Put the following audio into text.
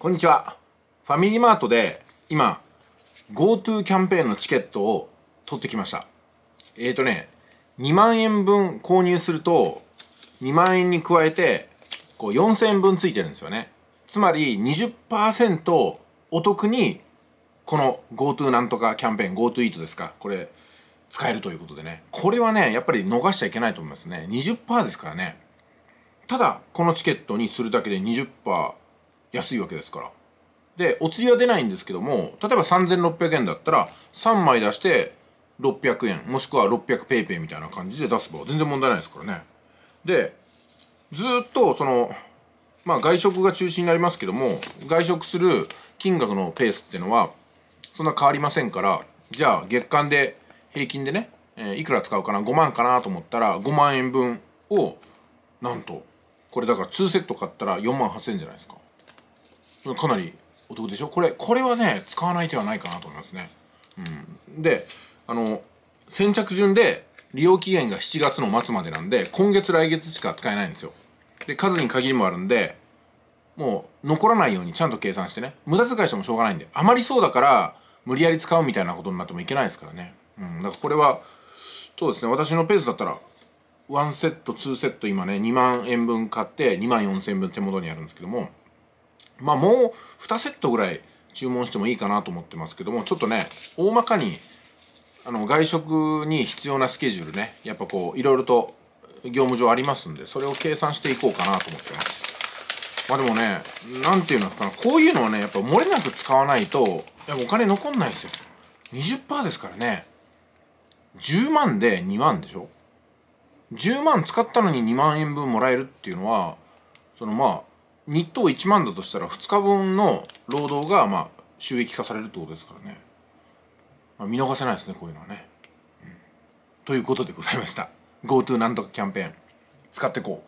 こんにちは。ファミリーマートで今 GoTo キャンペーンのチケットを取ってきました。えっ、ー、とね、2万円分購入すると2万円に加えてこう4000円分ついてるんですよね。つまり20%お得にこの GoTo なんとかキャンペーン GoTo イートですか。これ使えるということでね。これはね、やっぱり逃しちゃいけないと思いますね。20%ですからね。ただ、このチケットにするだけで20%安いわけですから。で、お釣りは出ないんですけども、例えば3600円だったら、3枚出して600円、もしくは600ペイペイみたいな感じで出せば全然問題ないですからね。で、ずっとその、まあ外食が中心になりますけども、外食する金額のペースっていうのは、そんな変わりませんから、じゃあ月間で平均でね、えー、いくら使うかな、5万かなと思ったら、5万円分を、なんと、これだから2セット買ったら4万8000円じゃないですか。かなりお得でしょこれこれはね使わない手はないかなと思いますね、うん、であの先着順で利用期限が7月の末までなんで今月来月しか使えないんですよで数に限りもあるんでもう残らないようにちゃんと計算してね無駄遣いしてもしょうがないんで余りそうだから無理やり使うみたいなことになってもいけないですからねうんだからこれはそうですね私のペースだったら1セット2セット今ね2万円分買って2万4000円分手元にあるんですけどもまあもう2セットぐらい注文してもいいかなと思ってますけどもちょっとね大まかにあの外食に必要なスケジュールねやっぱこういろいろと業務上ありますんでそれを計算していこうかなと思ってますまあでもねなんていうのかなこういうのはねやっぱ漏れなく使わないとやお金残んないですよ20%ですからね10万で2万でしょ10万使ったのに2万円分もらえるっていうのはそのまあ日当1万だとしたら2日分の労働がまあ収益化されるってことですからね、まあ、見逃せないですねこういうのはね、うん、ということでございました GoTo なんとかキャンペーン使ってこう